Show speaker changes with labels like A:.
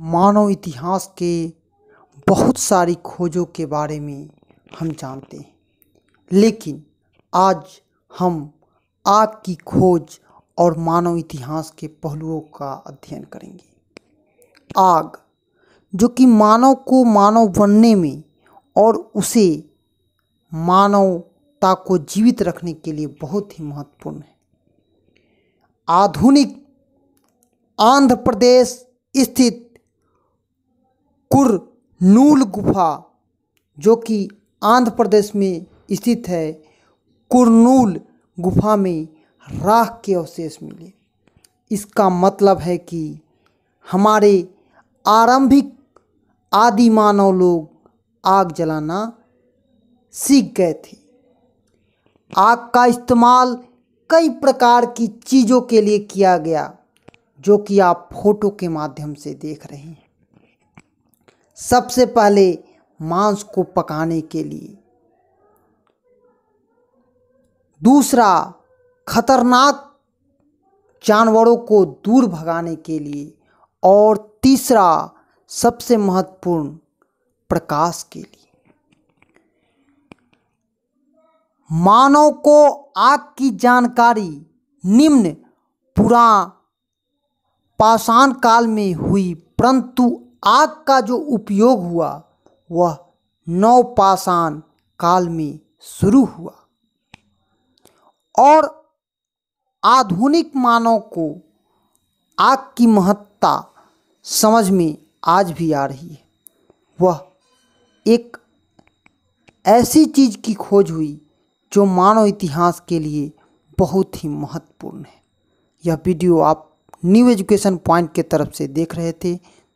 A: मानव इतिहास के बहुत सारी खोजों के बारे में हम जानते हैं लेकिन आज हम आग की खोज और मानव इतिहास के पहलुओं का अध्ययन करेंगे आग जो कि मानव को मानव बनने में और उसे मानवता को जीवित रखने के लिए बहुत ही महत्वपूर्ण है आधुनिक आंध्र प्रदेश स्थित कुरनूल गुफा जो कि आंध्र प्रदेश में स्थित है कुरनूल गुफा में राख के अवशेष मिले इसका मतलब है कि हमारे आरंभिक आदि मानव लोग आग जलाना सीख गए थे आग का इस्तेमाल कई प्रकार की चीज़ों के लिए किया गया जो कि आप फोटो के माध्यम से देख रहे हैं सबसे पहले मांस को पकाने के लिए दूसरा खतरनाक जानवरों को दूर भगाने के लिए और तीसरा सबसे महत्वपूर्ण प्रकाश के लिए मानव को आग की जानकारी निम्न पुरा पाषाण काल में हुई परंतु आग का जो उपयोग हुआ वह नवपाषाण काल में शुरू हुआ और आधुनिक मानव को आग की महत्ता समझ में आज भी आ रही है वह एक ऐसी चीज़ की खोज हुई जो मानव इतिहास के लिए बहुत ही महत्वपूर्ण है यह वीडियो आप न्यू एजुकेशन पॉइंट के तरफ से देख रहे थे